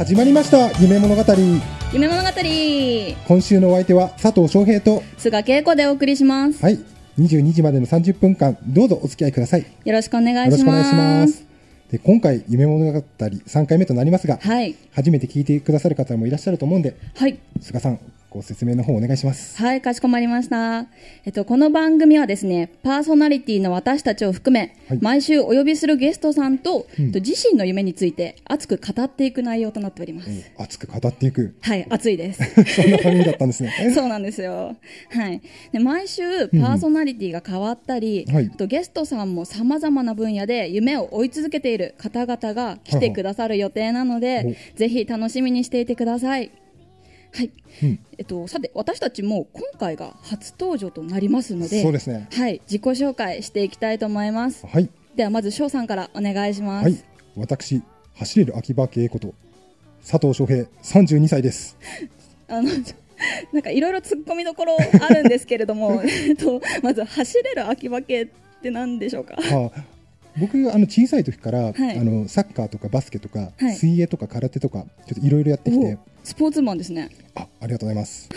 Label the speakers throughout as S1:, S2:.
S1: 始まりました夢物語夢物語今週のお相手は佐藤翔平と
S2: 菅恵子でお送りしますは
S1: い22時までの30分間どうぞお付き合いください
S2: よろしくお願いしま
S1: すで今回夢物語3回目となりますが、はい、初めて聞いてくださる方もいらっしゃると思うんで、はい、菅さんご説明の方お願いします。
S2: はい、かしこまりました。えっと、この番組はですね、パーソナリティの私たちを含め、はい、毎週お呼びするゲストさんと、うん、自身の夢について熱く語っていく内容となっております。
S1: 熱く語っていく。
S2: はい、熱いです。そん
S1: な感じだったんですね。
S2: そうなんですよ。はい。で毎週パーソナリティが変わったり、うんうん、とゲストさんもさまざまな分野で夢を追い続けている方々が来てくださる予定なので、ははぜひ楽しみにしていてください。はい、うん、えっと、さて私たちも今回が初登場となりますのでそうですね、はい、自己紹介していきたいと思います、はい、ではまず翔さんからお願いします、はい、
S1: 私走れる秋葉恵子と佐藤翔平三十二歳です
S2: あの なんかいろいろ突っ込みどころあるんですけれども えっと、まず走れる秋葉系って何でしょうか、は
S1: あ僕あの小さい時から、はい、あのサッカーとかバスケとか、はい、水泳とか空手とかちょっといろいろやってきて
S2: スポーツマンですねあ
S1: ありがとうございます、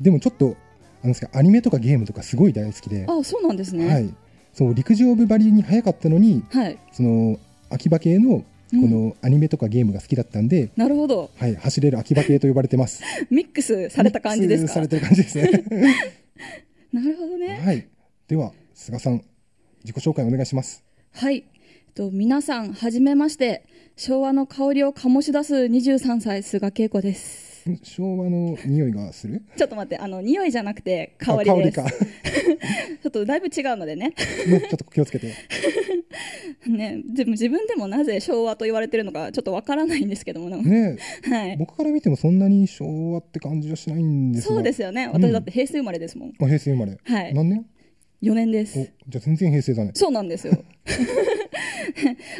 S1: でもちょっとあですかアニメとかゲームとかすごい大好きであ
S2: そうなんですね、はい、
S1: そう陸上部ばりに早かったのに、はい、その秋葉系のこのアニメとかゲームが好きだったんで、うん、なるほど、はい、走れる秋葉系と呼ばれてます
S2: ミックスされた感じですかされてる感じですね なるほどね、は
S1: い、では菅さん自己紹介お願いします
S2: はい、えっと、皆さんはじめまして昭和の香りを醸し出す23歳菅恵子で
S1: す昭和の匂いがする
S2: ちょっと待ってあの匂いじゃなくて香りです ち
S1: ょ
S2: っとだいぶ違うのでね
S1: ねちょっと気をつけて
S2: ねでも自分でもなぜ昭和と言われてるのかちょっとわからないんですけどもね、
S1: はい、僕から見てもそんなに昭和って感じはしないんですそうですよね私だっ
S2: て平成生まれですもん、うん、
S1: 平成生まれはい何年4年ですじゃあ全然平成だねそうなんですよ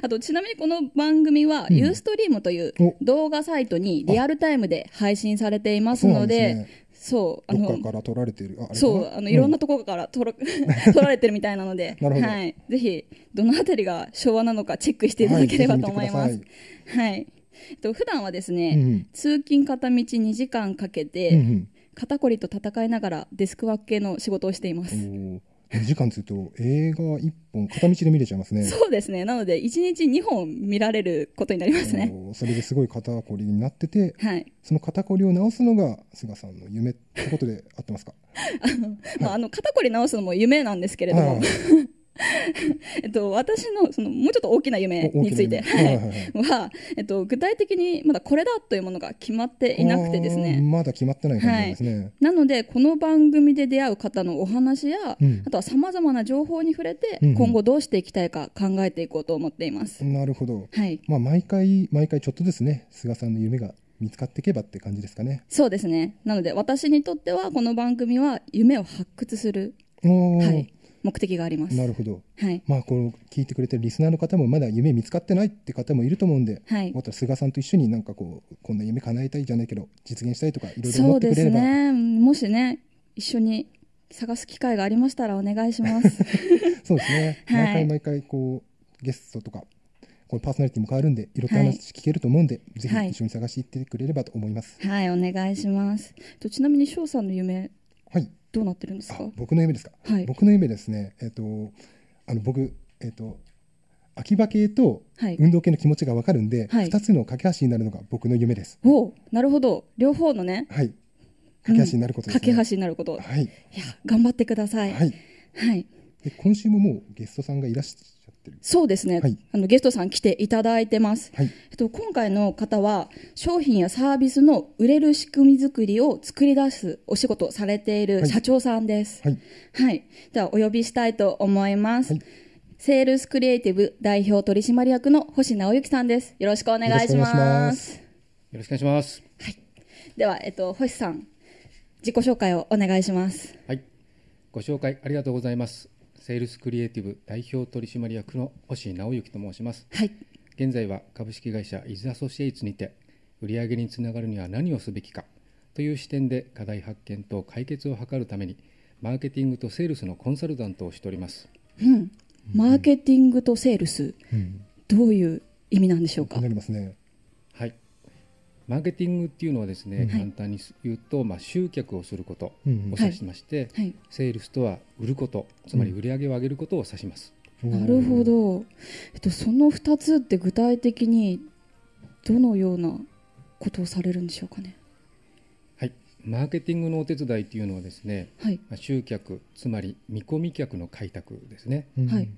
S2: あと、ちなみにこの番組は、ユーストリームという動画サイトにリアルタイムで配信されていますので、そう、あの、どっか
S1: から撮られてる。そう、あの、いろんな
S2: ところから撮ら、撮られてるみたいなので、はい。ぜひ、どのあたりが昭和なのかチェックしていただければと思います。はい。と、普段はですね、通勤片道2時間かけて、肩こりと戦いながらデスクワーク系の仕事をしていま
S1: す。時間っていうと映画1本片道で見れちゃいますねそ
S2: うですねなので1日2本見られることになりますね
S1: それですごい肩こりになってて、はい、その肩こりを治すのが菅さんの夢ってことで合ってますか あ
S2: の、はい、まあ、あの肩こり治すのも夢なんですけれども、はいえっと、私のそのもうちょっと大きな夢については、えっと、具体的にまだこれだというものが決まっていなくてですね
S1: まだ決まってない感じですね、はい、
S2: なのでこの番組で出会う方のお話や、うん、あとはさまざまな情報に触れて、うん今後どうしていきたいか考えていこうと思っていま
S1: す、なるほど、はいまあ、毎回毎回ちょっとですね菅さんの夢が見つかっていけばって感じですかねそ
S2: うですねなので私にとってはこの番組は夢を発掘する
S1: はい
S2: 目的があります。なるほど。はい。
S1: まあ、この聞いてくれてるリスナーの方も、まだ夢見つかってないって方もいると思うんで、はい。また菅さんと一緒になんかこう、こんな夢叶えたいじゃないけど、実現したいとか、いろいろ思ってくれれば。そうです
S2: ね。もしね、一緒に探す機会がありましたらお願いします。
S1: そうですね。毎回毎回、こう、ゲストとか、これパーソナリティも変わるんで、いろんな話聞けると思うんで、はい、ぜひ一緒に探していってくれればと思います。は
S2: い、はい、お願いします。とちなみに翔さんの夢。はい。どうなってるんですか
S1: 僕の夢ですか、はい、僕の夢ですね、えーと、あの僕、えーと、秋葉系と運動系の気持ちが分かるんで、はい、2つの架け橋になるのが僕の夢です。
S2: おなるほど両方のね、
S1: はい、架け橋になること、ねうん、架け橋になること、はい、いや
S2: 頑張ってください。は
S1: い、はいえ今週ももうゲストさんがいらっしゃ
S2: ってるそうですね、はい、あのゲストさん来ていただいてます、はい、えっと、今回の方は商品やサービスの売れる仕組み作りを作り出すお仕事されている社長さんです、はい、はい、ではお呼びしたいと思います、セールスクリエイティブ代表取締役の星直之さんですよろしくお願いします
S3: よろしくお願いしますはい
S2: では、えっと、星さん自己紹介をお願いします
S3: はいご紹介ありがとうございますセールスクリエイティブ代表取締役の星直之と申します。はい。現在は株式会社イズアソシエイツにて、売上につながるには何をすべきかという視点で課題発見と解決を図るために、マーケティングとセールスのコンサルタントをしております。
S2: うん。マーケティングとセールス、うん、どういう意味なんでしょうか。なりますね。
S3: マーケティングっていうのはですね、うん、簡単に言うと、まあ、集客をすることを指しまして、はい、セールスとは売ることつまり売り上げを上げることを指します、
S2: うん、なるほど、えっと、その2つって具体的にどのようなことをされるんでしょうかね
S3: はいマーケティングのお手伝いというのはですね、はい、まあ、集客つまり見込み客の開拓ですね、うん、はい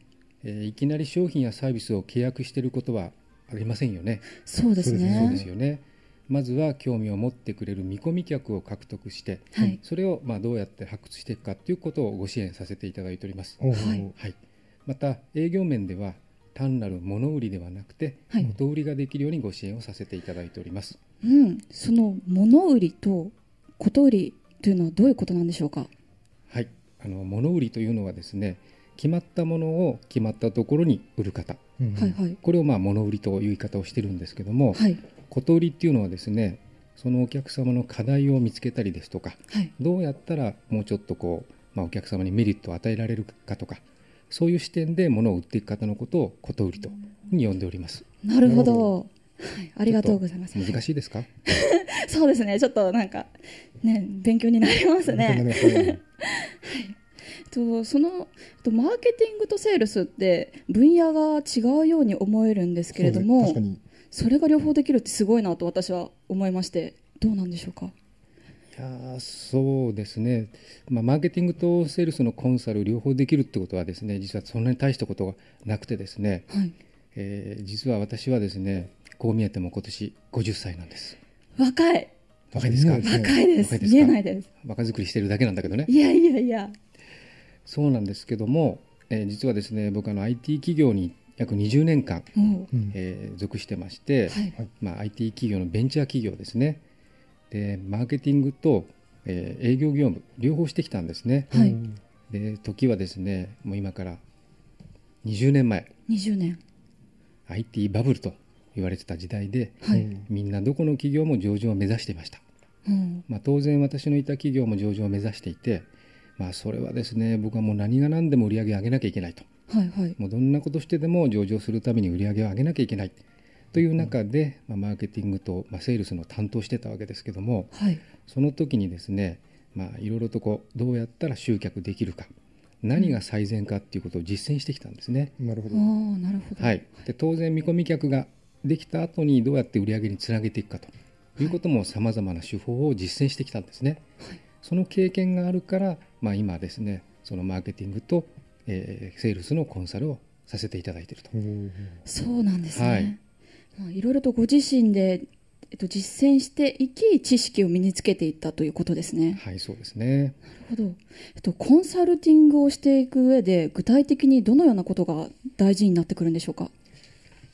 S3: えー、いきなり商品やサービスを契約していることはありませんよねそうですねそうですよねまずは興味を持ってくれる見込み客を獲得して、はい、それをまあどうやって発掘していくかということをご支援させていただいております。はい、はい、また営業面では単なる物売りではなくて、はい、元売りができるようにご支援をさせていただいております。
S2: うん、その物売りとこと売りというのはどういうことなんでしょうか。
S3: はい、あの物売りというのはですね、決まったものを決まったところに売る方、うん、これをまあ物売りという言い方をしてるんですけども、はい、小通りっていうのはですねそのお客様の課題を見つけたりですとか、はい、どうやったらもうちょっとこう、まあ、お客様にメリットを与えられるかとかそういう視点で物を売っていく方のことをこと売りとに呼んでおります。なるほど
S2: はい、ありがとうございます。難しいですか？そうですね。ちょっとなんかね勉強になりますね。はい。とそのとマーケティングとセールスって分野が違うように思えるんですけれども、ね、それが両方できるってすごいなと私は思いましてどうなんでしょうかい
S3: やそうですね、まあ、マーケティングとセールスのコンサル両方できるってことはですね実はそんなに大したことがなくてですね、はいえー、実は私はですねこう見えても今年50歳なんです若い若いですか、うん、若いです見えないです若作りしてるだけなんだけどねいやいやいやそうなんですけども、えー、実はですね僕あの IT 企業に行っ約20年間、うん、えー、属してまして、はい、まあ、IT 企業のベンチャー企業ですねでマーケティングと、えー、営業業務両方してきたんですね、はい、で時はですねもう今から20年前20年 IT バブルと言われてた時代で、はい、みんなどこの企業も上場を目指していました、うん、まあ、当然私のいた企業も上場を目指していて、まあ、それはですね僕はもう何が何でも売り上げ上げなきゃいけないと、はいはい、もうどんなことしてでも上場するために売り上げを上げなきゃいけないという中で、まあ、マーケティングと、まあ、セールスの担当してたわけですけども、はい、その時にですね、まあ、いろいろとこうどうやったら集客できるか何が最善かっていうことを実践してきたんですね。なるほど
S2: なるほど、は
S3: い、で当然見込み客ができた後にどうやって売り上げにつなげていくかということもさまざまな手法を実践してきたんですね。はい、その経験があるから、まあ、今ですねそのマーケティングとえー、セールスのコンサルをさせていただいていると。そ
S2: うなんですね。はい。まあ、いろいろとご自身で、えっと、実践していき、知識を身につけていったということですね。
S3: はい、そうですね。
S2: なるほど。えっと、コンサルティングをしていく上で、具体的にどのようなことが大事になってくるんでしょうか。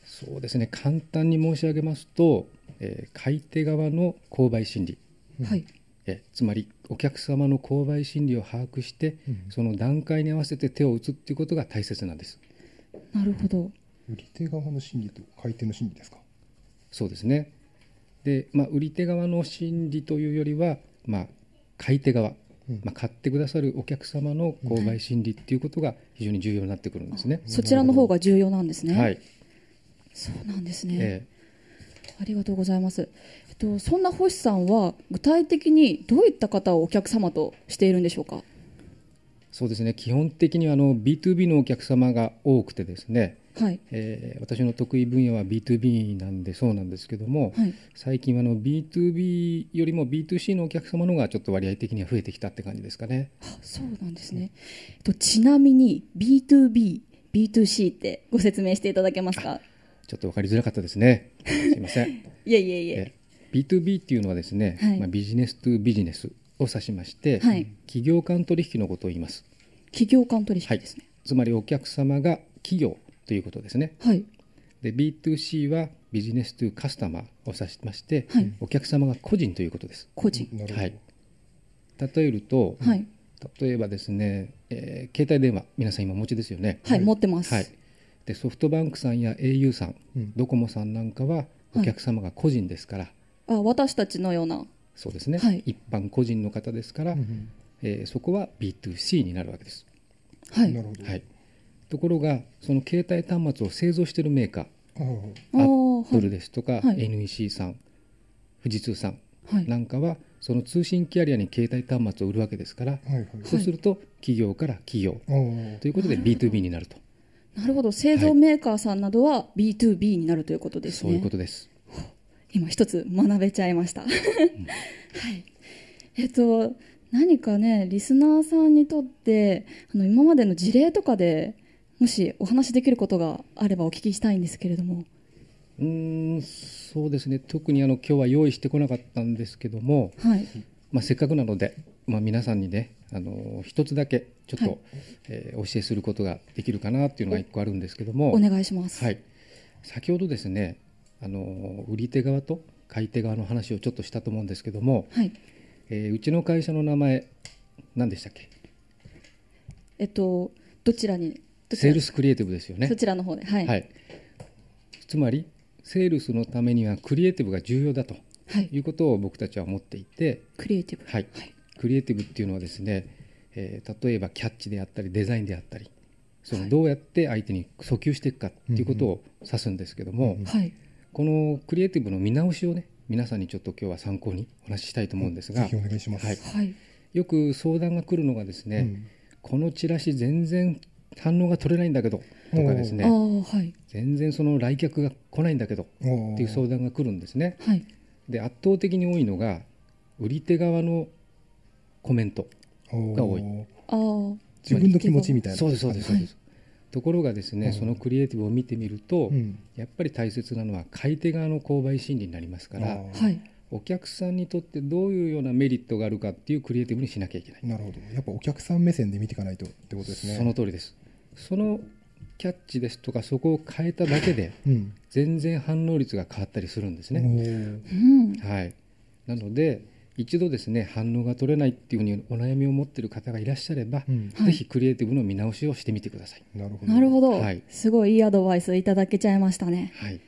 S3: そうですね。簡単に申し上げますと、えー、買い手側の購買心理。はい。えつまりお客様の購買心理を把握して、うん、その段階に合わせて手を打つっていうことが大切なんです
S1: なるほど売り手側の心
S3: 理と買い手の心理ですかそうですねで、まあ、売り手側の心理というよりは、まあ、買い手側、うん、まあ、買ってくださるお客様の購買心理っていうことが非常に重要になってくるんですね、うん、そちらの方
S2: が重要なんですねはい
S3: そうなんですね、え
S2: ありがとうございます。えっと、そんな星さんは具体的にどういった方をお客様としているんでしょうか。
S3: そうですね。基本的にあの B2B のお客様が多くてですね。はい。えー、私の得意分野は B2B なんでそうなんですけども、はい、最近あの B2B よりも B2C のお客様の方がちょっと割合的には増えてきたって感じですかね。
S2: あ、そうなんですね。えっとちなみに B2B、B2C ってご説明していただけますか。
S3: ちょっと分かりづらかったですね。すいません。
S2: いやいやいや。
S3: B2B っていうのはですね、はい、まあ、ビジネス・トゥ・ビジネスを指しまして、はい、企業間取引のことを言います。企業間取引ですね、はい、つまりお客様が企業ということですね。はい、で B2C はビジネス・トゥ・カスタマーを指しまして、はい、お客様が個人ということです。個人、はい、例えると、はい、例えばですね、えー、携帯電話皆さん今お持ちですよね。はい、持ってます。はいでソフトバンクさんや au さん、うん、ドコモさんなんかはお客様が個人ですから、
S2: はい、あ私たちのような
S3: そうですね、はい、一般個人の方ですから、うん、えー、そこは B2C になるわけです、はい、なるほど、はい、ところがその携帯端末を製造しているメーカーアップルですとか、はい、NEC さん富士通さんなんかは、その通信キャリアに携帯端末を売るわけですから、はいはい、そうすると企業から企業、ということで B2B になると
S2: なるほど製造メーカーさんなどは B2B になるということですね、そういうことです今一つ学べちゃいましたはいえっと何かねリスナーさんにとってあの今までの事例とかでもしお話しできることがあればお聞きしたいんですけれども
S3: うんそうですね特にあの今日は用意してこなかったんですけども、はい、まあ、せっかくなので、まあ、皆さんにね、あの一つだけちょっと、はい、えー、お教えすることができるかなっていうのが一個あるんですけどもお願いします、はい、先ほどですねあの売り手側と買い手側の話をちょっとしたと思うんですけども、はいえー、うちの会社の名前何でしたっけ
S2: えっとどちらに
S3: セールスクリエイティブですよねそち
S2: らの方ではい、はい、
S3: つまりセールスのためにはクリエイティブが重要だということを僕たちは思っていて、クリエイティブ、はい、クリエイティブっていうのはですね、えー、例えばキャッチであったりデザインであったりそのどうやって相手に訴求していくかっていうことを指すんですけども、はい、このクリエイティブの見直しをね皆さんにちょっと今日は参考にお話ししたいと思うんですが、お願いします、はいはい、よく相談が来るのがですね、うん、このチラシ全然反応が取れないんだけどとかですね、はい、全然その来客が来ないんだけどっていう相談が来るんですね。はい、で圧倒的に多いのが売り手側のコメントが多い自分の気持ちみたいなそうですそうですそうです、ところがですね、そのクリエイティブを見てみると、うん、やっぱり大切なのは買い手側の購買心理になりますから、はいお客さんにとってどういうようなメリットがあるかっていうクリエイティブにしなきゃいけな
S1: いなるほどやっぱお客さん目線で見ていかないとってことですねその通りですそ
S3: のキャッチですとかそこを変えただけで、全然反応率が変わったりするんですね。はい、なので一度ですね反応が取れないっていうふうにお悩みを持っている方がいらっしゃれば、うん、ぜひクリエイティブの見直しをしてみてください。なるほど、なるほどはい、
S2: すごいいいアドバイスいただけちゃいましたね。はい、はい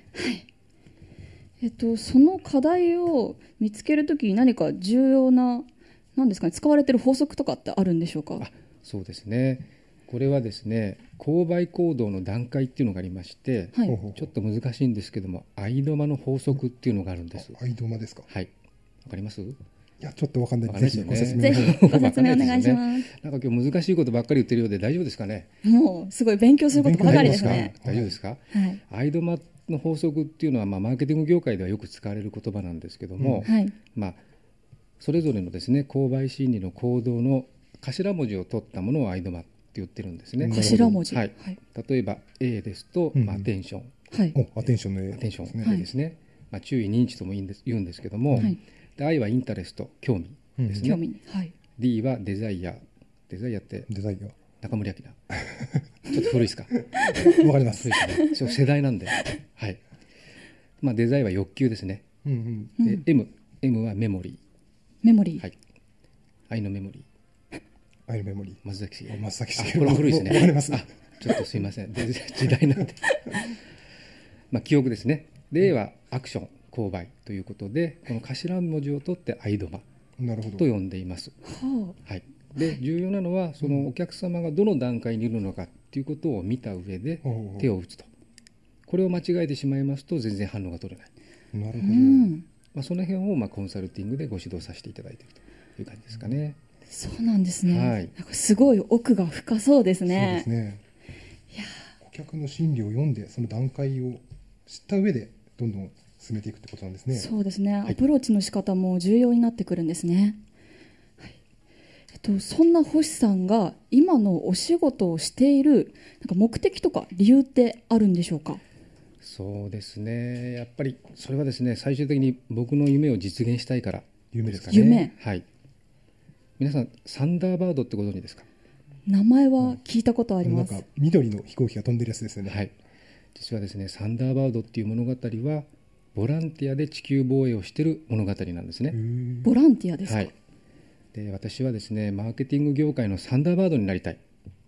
S2: えっと、その課題を見つけるときに何か重要な何ですか、ね、使われている法則とかってあるんでしょうか
S3: そうですねこれはですね購買行動の段階っていうのがありまして、はい、ちょっと難しいんですけども相止まの法則っていうのがあるんです相止まですかはいわかりますい
S1: やちょっとわかんない、ね、ぜひ ご説
S3: 明お願いしますなんか今日難しいことばっかり言ってるようで大丈夫ですかね
S2: もうすごい勉強することばかりですね
S3: 大丈夫ですか、はい、相止まの法則っていうのは、まあ、マーケティング業界ではよく使われる言葉なんですけども、うんはい、まあ、それぞれのですね購買心理の行動の頭文字を取ったものをアイドマって言ってるんですね。頭文字。はい。例えば A ですと、まあ、アテンション。はい。アテンションの A。アテンションの A ですね。まあ、注意認知とも言うんですけども、はい、で I はインタレスト、興味ですね。興味。はい。D はデザイア。デザイアって。デザイア。中森明菜。ちょっと古いですか。わかります。そう、世代なんで。はい。まあ、デザインは欲求ですね。
S2: うんうん。
S3: で、M、M はメモリー。メモリー。はい。愛のメモリー。フイルメモリー。松崎し松崎しこれ古いですね。あります。ちょっとすいません。全然時代なんで。まあ、記憶ですね。例はアクション、購買ということで、この頭文字を取って相ど。と呼んでいます。はい。で、重要なのは、そのお客様がどの段階にいるのかっていうことを見た上で手を打つと。これを間違えてしまいますと全然反応が取れない。なるほど。
S2: ま
S3: あ、その辺をまあコンサルティングでご指導さ
S1: せていただいているという感じですかね。うんそ
S2: うなんですね、はい、なんかすごい奥が深そうですね。そうです
S1: ねいや顧客の心理を読んでその段階を知った上でどんどん進めていくってことなんですね。そうですね、アプ
S2: ローチの仕方も重要になってくるんですね。はい。えっとそんな星さんが今のお仕事をしているなんか目的とか理由ってあるんでしょうか
S3: そうですねやっぱりそれはですね最終的に僕の夢を実現したいから夢ですかね夢はい皆さんサンダーバードってご存知ですか
S2: 名前は聞いたことあります、うん、
S3: 緑の飛行機が飛んでるやつですよねはい実はですねサンダーバードっていう物語はボランティアで地球防衛をしている物語なんですね
S2: ボランティアですか、
S3: はい、で私はですねマーケティング業界のサンダーバードになりたい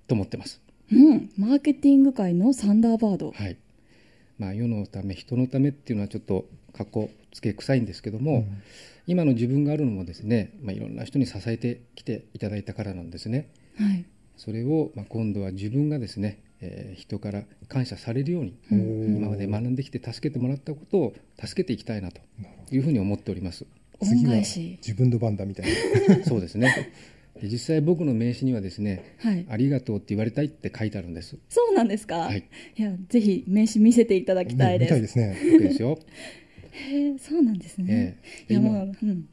S3: と思ってます
S2: うんマーケティング界のサンダーバードはい
S3: まあ世のため人のためっていうのはちょっと格好つけ臭いんですけども、うん今の自分があるのもですね、まあ、いろんな人に支えてきていただいたからなんですね。はい、それを、まあ、今度は自分がですね、えー、人から感謝されるように今まで学んできて助けてもらったことを助けていきたいなというふうに思っております。次し自分の番だみたいな そうですねで実際僕の名刺にはですね、はい、ありがとうって言われたいって書いてあるんです
S2: そうなんですか、はい、いやぜひ名刺見せていただきたいです、ね、いですねですよへえそうなんですね、えー、今は、うん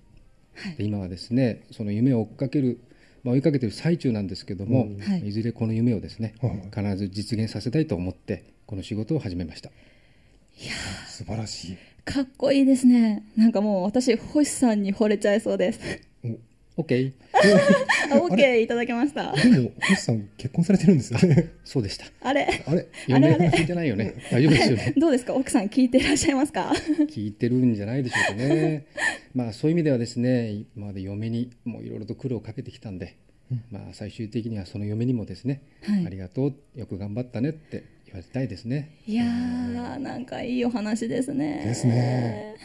S3: はい、今はですねその夢を追っかける、まあ、追いかけてる最中なんですけども、うん、いずれこの夢をですね、はい、必ず実現させたいと思ってこの仕事を始めましたいや素晴らしい
S2: かっこいいですねなんかもう私星さんに惚れちゃいそうですオッケー。ケーいただけました
S3: でも星さん結婚さ
S1: れてるんですよね
S3: そうでした
S2: あれあれあれ聞いてないよね大丈夫ですよね どうですか奥さん聞いていらっしゃいますか
S3: 聞いてるんじゃないでしょうかねまあそういう意味ではですね今まで嫁にもういろいろと苦労をかけてきたんで、まあ最終的にはその嫁にもですね、はい、ありがとうよく頑張ったねって言われたいですね
S2: いやーなんかいいお話ですね
S3: ですね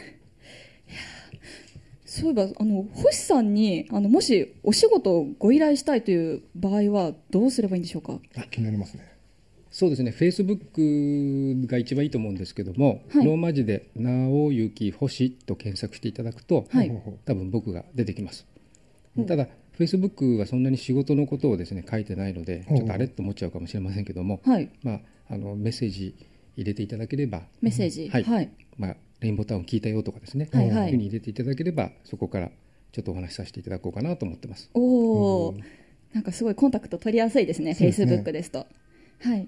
S2: そういえばあの星さんにあのもしお仕事をご依頼したいという場合はどうすればいいんでしょうか
S3: 気になりますねそうですねフェイスブックが一番いいと思うんですけども、はい、ローマ字で「なおきほ星」と検索していただくと、はい、多分僕が出てきます、ただフェイスブックはそんなに仕事のことをですね書いてないのでちょっとあれと思っちゃうかもしれませんけども、はい、まあ、あのメッセージ入れていただければ
S2: メッセージ、はいはい、
S3: まあ、レインボータウン聞いたよとかですね、はいはい、に入れていただければそこからちょっとお話しさせていただこうかなと思ってます
S2: おお、うん、なんかすごいコンタクト取りやすいですねフェイスブックですとはい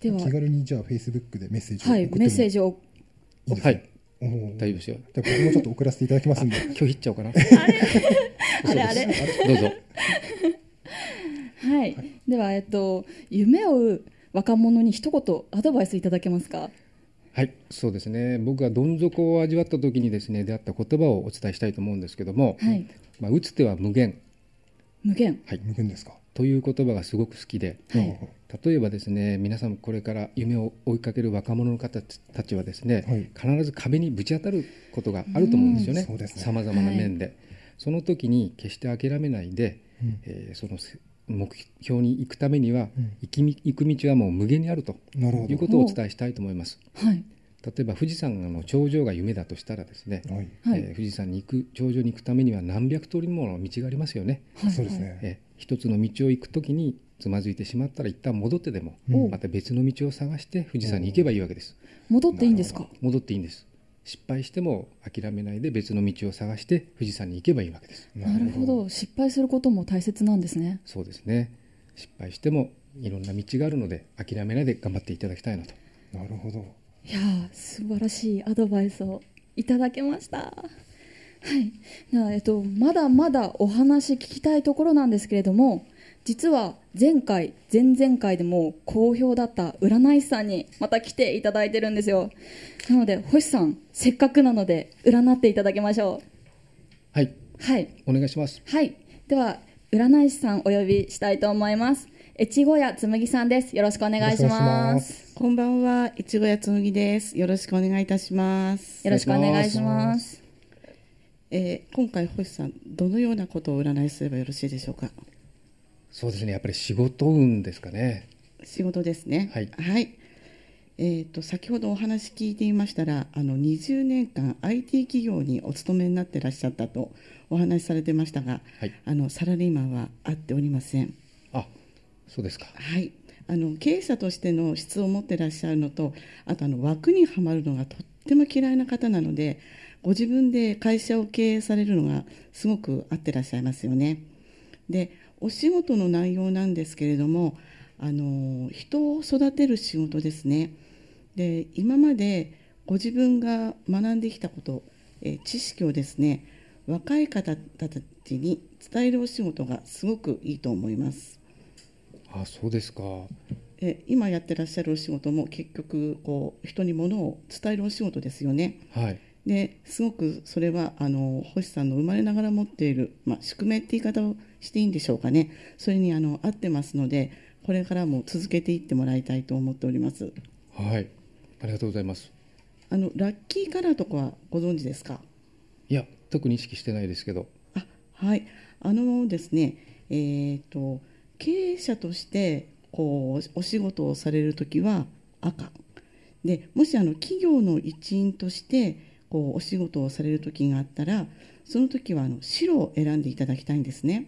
S2: では気
S1: 軽にじゃあフェイスブックでメッセージをはいメッセージをいはい大丈夫ですよじゃ僕もちょっと送らせていただきますんで拒否っちゃおうかなあ
S2: れあれどうぞはい、はい、ではえっと夢を追う若者に一言アドバイスいただけますか
S3: はい、そうですね。僕がどん底を味わった時にですね、出会った言葉をお伝えしたいと思うんですけども、はい、まあ打つ手は無限。無限。はい、無限ですか。という言葉がすごく好きで、はい、例えばですね、皆さんこれから夢を追いかける若者の方たちはですね、はい、必ず壁にぶち当たることがあると思うんですよね。さまざまな面で、はい、その時に決して諦めないで、うん、えー、その目標に行くためには、行き行く道はもう無限にあるということをお伝えしたいと思います。はい。例えば富士山の頂上が夢だとしたらですね、はい、えー、富士山に行く頂上に行くためには何百通りもの道がありますよね。はい、そうですね、えー、一つの道を行くときにつまずいてしまったら一旦戻ってでも、うん、また別の道を探して富士山に行けばいいわけです。戻っていいんですか戻っていいんです。失敗しても諦めないで別の道を探して富士山に行けばいいわけです。なるほ
S2: ど、失敗することも大切なんですね。
S3: そうですね。失敗してもいろんな道があるので諦めないで頑張っていただきたいなと。なるほど。
S2: いや素晴らしいアドバイスをいただけました。はい、なえっと、まだまだお話聞きたいところなんですけれども実は前回前々回でも好評だった占い師さんにまた来ていただいてるんですよなので星さんせっかくなので占っていただきましょうはいはいお願いしますはいでは占い師さんお呼びしたいと思います越後屋紬さんです。よろしくお願いしま
S4: す。こんばんは、越後屋紬です。よろしくお願いいたします。よろしくお願いします。えー、今回星さん、どのようなことを占いすればよろしいでしょうか。
S3: そうですね、やっぱり仕事
S4: 運ですかね。仕事ですね。はい。はい。えーと、と先ほどお話聞いていましたらあの20年間 IT 企業にお勤めになってらっしゃったとお話しされてましたが、はい、あのサラリーマンは会っておりません。そうですかはいあの経営者としての質を持ってらっしゃるのとあとあの枠にはまるのがとっても嫌いな方なのでご自分で会社を経営されるのがすごく合ってらっしゃいますよねでお仕事の内容なんですけれどもあの人を育てる仕事ですねで今までご自分が学んできたことえ知識をですね若い方たちに伝えるお仕事がすごくいいと思います
S3: あそうですか
S4: え今やってらっしゃるお仕事も結局こう人にものを伝えるお仕事ですよね。はいですごくそれはあの星さんの生まれながら持っている、まあ、宿命って言い方をしていいんでしょうかねそれにあの合ってますのでこれからも続けていってもらいたいと思っております
S3: はいありがとうございます
S4: あのラッキーカラーとかはご存知ですかいや特に意識してないですけどあはいあのですねえっ、ー、と経営者としてこうお仕事をされる時は赤でもしあの企業の一員としてこうお仕事をされる時があったらその時はあの白を選んでいただきたいんですね。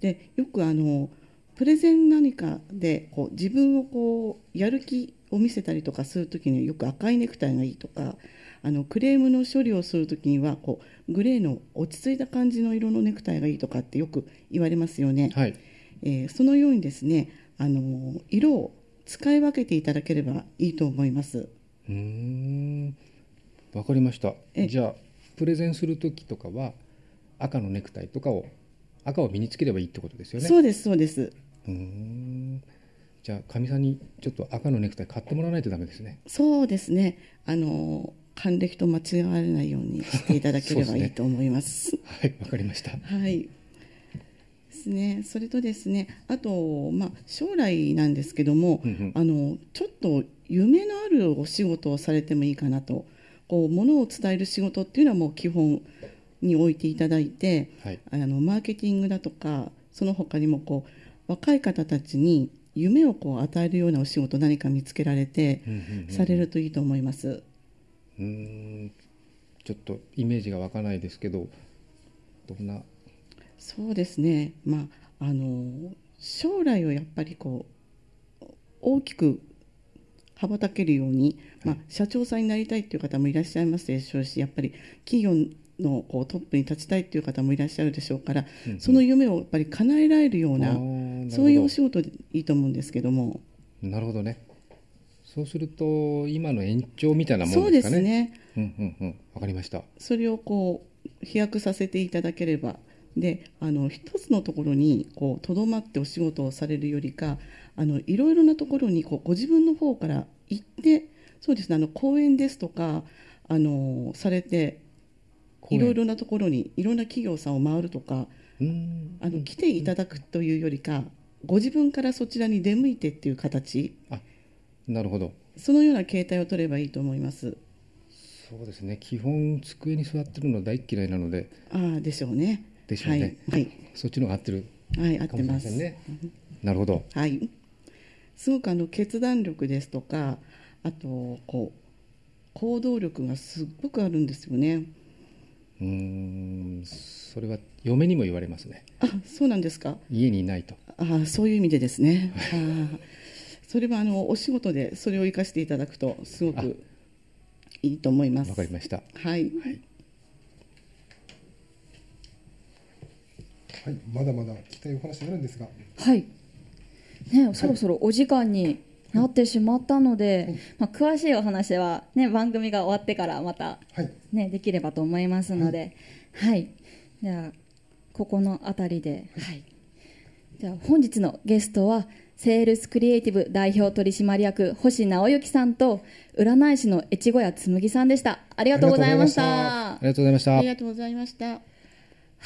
S4: でよくあのプレゼン何かでこう自分をこうやる気を見せたりとかする時によく赤いネクタイがいいとかあのクレームの処理をする時にはこうグレーの落ち着いた感じの色のネクタイがいいとかってよく言われますよね。はいえー、そのようにですねあの色を使い分けていただければいいと思います。う
S3: んわかりましたえじゃあプレゼンする時とかは赤のネクタイとかを赤を身につければいいってことですよねそう
S4: ですそうです
S3: うんじゃあかみさんにちょっと赤のネクタイ買ってもらわないとダメですね
S4: そうですねあの還暦と間違われないようにしていただければ ね、いいと思いますはいわかりましたはいですね、それとですねあと、まあ、将来なんですけども、あのちょっと夢のあるお仕事をされてもいいかなとこうものを伝える仕事っていうのはもう基本に置いていただいて、はい、あのマーケティングだとかその他にもこう若い方たちに夢をこう与えるようなお仕事何か見つけられて、されるといいと思います。
S3: うんちょっとイメージが湧かないですけどどんな
S4: そうですね、まあ、あの将来をやっぱりこう大きく羽ばたけるように、まあ、社長さんになりたいという方もいらっしゃいますでしょうしやっぱり企業のこうトップに立ちたいという方もいらっしゃるでしょうから、うんうん、その夢をやっぱり叶えられるようなそういうお仕事でいいと思うんですけども。
S3: なるほどねそうすると今の延長みたいなものですかね。そうですね。うんうんうん。わかりました。
S4: それをこう飛躍させていただければであの一つのところにとどまってお仕事をされるよりかあのいろいろなところにこうご自分の方から行ってそうですねあの講演ですとかあのされていろいろなところにいろんな企業さんを回るとかあの来ていただくというよりかご自分からそちらに出向いてっていう形なるほどそのような形態を取ればいいと思います。
S3: そうですね基本机に座ってるの大嫌いなのでああでしょうねですよね、はい、はい、そっちのが合ってる
S4: はい、合ってます、ね、なるほど、はい、すごくあの決断力ですとかあとこう行動力がすっごくあるんですよねうんそれは嫁にも言われますねあそうなんですか家にいないとあそういう意味でですねあそれはあのお仕事でそれを生かしていただくとすごくいいと思いますわかりましたはい、はい
S1: はい、まだまだ聞きたいお話があるんですが。はい。
S2: ね、そろそろお時間になってしまったので、はい、まあ、詳しいお話は、ね、番組が終わってからまたね、はい、できればと思いますので、はい、はい、じゃここの辺りで、はいじゃあ本日のゲストはセールスクリエイティブ代表取締役星直之さんと占い師の越後谷紬さんでしたありがとうございましたありがとうございましたありがと
S4: うございましたは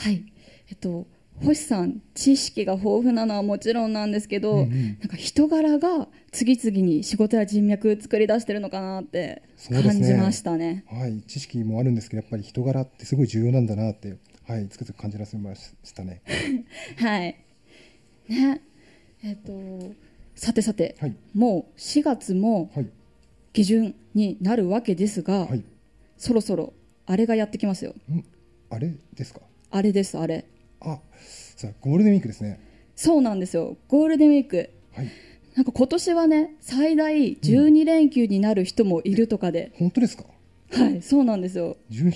S2: いえっと星さん知識が豊富なのはもちろんなんですけど、うんうん、なんか人柄が次々に仕事や人脈作り出してるのかなって感じましたね、
S1: ね、はい、知識もあるんですけどやっぱり人柄ってすごい重要なんだなって、はい、つくづく感じらせましたね。
S2: はいねえっ、とさてさて、はい、もう4月も下旬になるわけですが、はい、そろそろあれがやってきますよ。うん、
S1: あれですか
S2: あれですあれ
S1: あさあゴールデンウィークですね
S2: そうなんですよゴールデンウィーク、はい、なんか今年はね最大12連休になる人もいるとかで、うん、本当ですかはいそうなんですよ
S4: 12連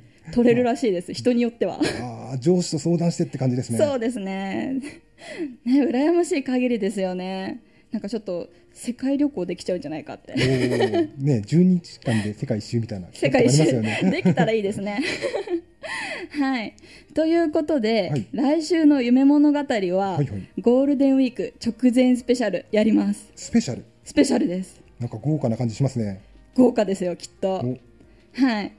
S4: 休
S2: 取れるらしいです、人によっては。
S1: あ上司と相談してって感じですね。そ
S2: うですね。ね、羨ましい限りですよね。なんかちょっと世界旅行できちゃうんじゃないかって。ね、
S1: 12日間で世界一周みたいな、世界一周、できた
S2: らいいですね。はい、ということで、はい、来週の夢物語は、はいはい、ゴールデンウィーク直前スペシャルやります
S1: スペシャルス
S2: ペシャルです
S1: なんか豪華な感じしますね
S2: 豪華ですよきっとはい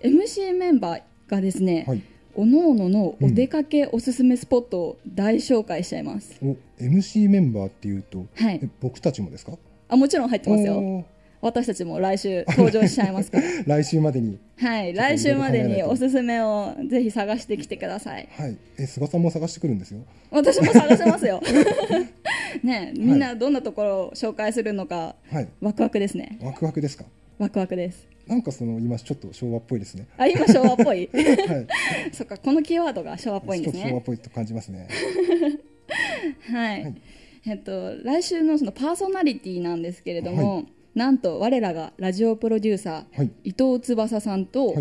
S2: MC メンバーがですね、はい、おのおののお出かけおすすめスポットを大紹介しちゃいます、
S1: うん、MC メンバーっていうと、はい、僕たちもですか
S2: あもちろん入ってますよ私たちも来週登場しちゃいま
S1: すから 来週までに
S2: はい来週までにおすすめをぜひ探してきてください
S1: はいえ菅さんも探してくるんですよ私も探せますよ
S2: ねみんなどんなところを紹介するのか、はい、ワクワクですね
S1: ワクワクですかワクワクですなんかその今ちょっと昭和っぽいですね。あ
S2: 今昭和っぽい。はい。そっかこのキーワードが昭和っぽいんですね。昭和っ
S1: ぽいと感じますね。
S2: はい、はい、えっと来週のそのパーソナリティなんですけれども、はい、なんと我らがラジオプロデューサー、はい、伊藤翼さんと、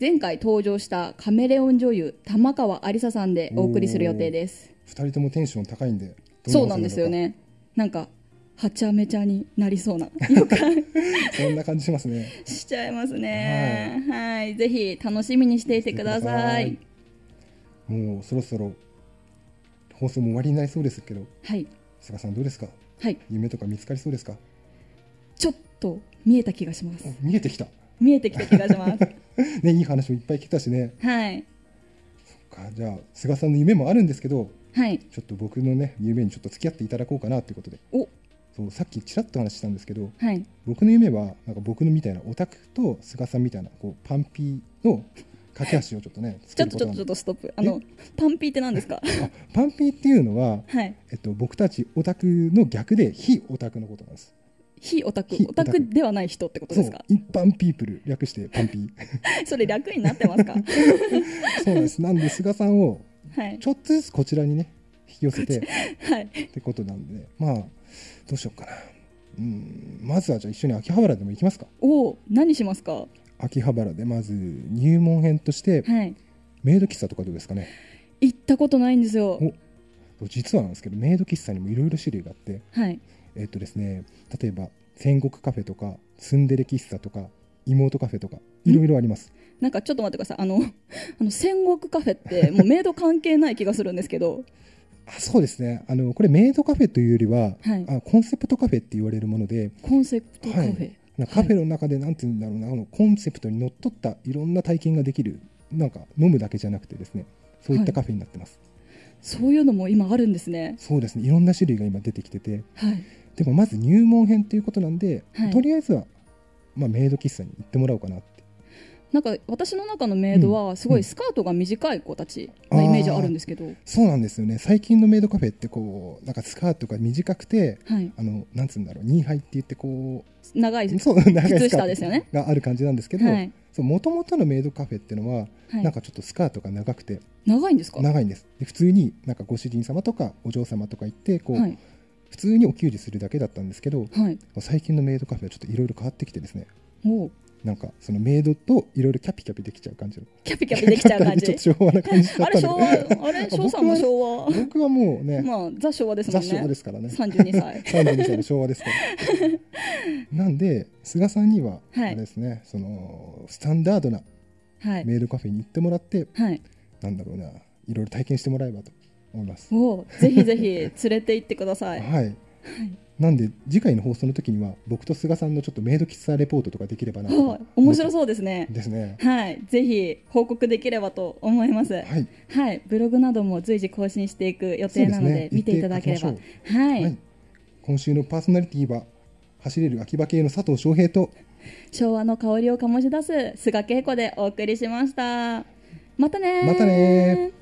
S2: 前回登場したカメレオン女優玉川ありささんでお送りする予定です
S1: 2人ともテンション高いんでそうなんですよ
S2: ねなんかはちゃめちゃになりそうな 予感
S1: そんな感じしますね
S2: しちゃいますねはいぜひ楽しみにしていてください
S1: もうそろそろ放送も終わりになりそうですけどはい菅さんどうですかはい夢とか見つかりそうですか
S2: ちょっと見えた気がします見えてきた見えてきた気がします
S1: ねいい話もいっぱい聞いたしねはいそっかじゃあ菅さんの夢もあるんですけどはいちょっと僕のね夢にちょっと付き合っていただこうかなということでおそうさっきちらっと話したんですけど、はい、僕の夢はなんか僕のみたいなオタクと菅さんみたいなこうパンピーの架け橋をちょっとね ちょっとちょっと
S2: ちょっとストップあのパンピーって
S1: 何ですかパンピーっていうのは、はい、えっと、僕たちオタクの逆で非オタクのことなんです
S2: 非オタクオタクではない人ってことですか
S1: 一般ピープル略してパンピー
S2: それ略になってますか
S1: そうですなんで菅さんをちょっとずつこちらにね引き寄せて、はい、ってことなんで、まあどうしようかなうんまずはじゃあ一緒に秋葉原でも行きますかおお何しますか秋葉原でまず入門編として、はい、メイド喫茶とかどうですかね行ったこ
S2: とないんですよ
S1: 実はなんですけどメイド喫茶にもいろいろ種類があって、はい、えっとですね、例えば戦国カフェとかツンデレ喫茶とか妹カフェとかいろいろあります。
S2: なんかちょっと待ってくださいあの あの戦国カフェってもうメイド関係ない気がするんですけど
S1: あそうですねあのこれメイドカフェというよりは、はい、あコンセプトカフェって言われるものでコ
S2: ンセプトカフェ、はい
S1: カフェの中でなんて言うんだろうな、はい、あのコンセプトにのっとったいろんな体験ができるなんか飲むだけじゃなくてですねそういったカフェになってます、は
S2: い、そういうのも今あるんですね
S1: そうですねいろんな種類が今出てきてて、はい、でもまず入門編ということなんで、はい、とりあえずは、まあ、メイド喫茶に行ってもらおうかなって。
S2: なんか私の中のメイドはすごいスカートが短い子たち
S1: のイメージあるんですけど、うんうん、そうなんですよね最近のメイドカフェってこうなんかスカートが短くて、はい、あのなんつうんだろうニーハイって言ってこ
S2: う長いそう長い靴下ですよね
S1: がある感じなんですけど、はいもともとのメイドカフェっていうのは、はい、なんかちょっとスカートが長くて
S2: 長いんですか長いん
S1: です普通になんかご主人様とかお嬢様とか行ってこう、はい、普通にお給料するだけだったんですけど、はい、最近のメイドカフェはちょっといろいろ変わってきてですねなんかそのメイドといろいろキャピキャピできちゃう感じのキャピキャピできちゃう感じちょっと昭和な感じだったあれ昭和あれ昭さんも昭和僕はもうね
S2: まあザ昭和ですもんねザ昭和ですからね32歳32 歳の
S1: 昭和ですからなんで菅さんにはあれですね、はい、そのスタンダードなメイドカフェに行ってもらって、はい、なんだろうないろいろ体験してもらえばと思います
S2: おぜひぜひ連れて行ってください は
S1: い、はい、なんで次回の放送の時には僕と菅さんのちょっとメイド喫茶レポートとかできればなお
S2: 面白そうですねですねはいぜひ報告できればと思いますはい、はい、ブログなども随時更新していく予定なので、ね、見ていただければは
S1: い、はい、今週のパーソナリティは走れる秋葉系の佐藤翔平と昭和の香
S2: りを醸し出す菅恵子でお送りしましたまたねまた
S1: ね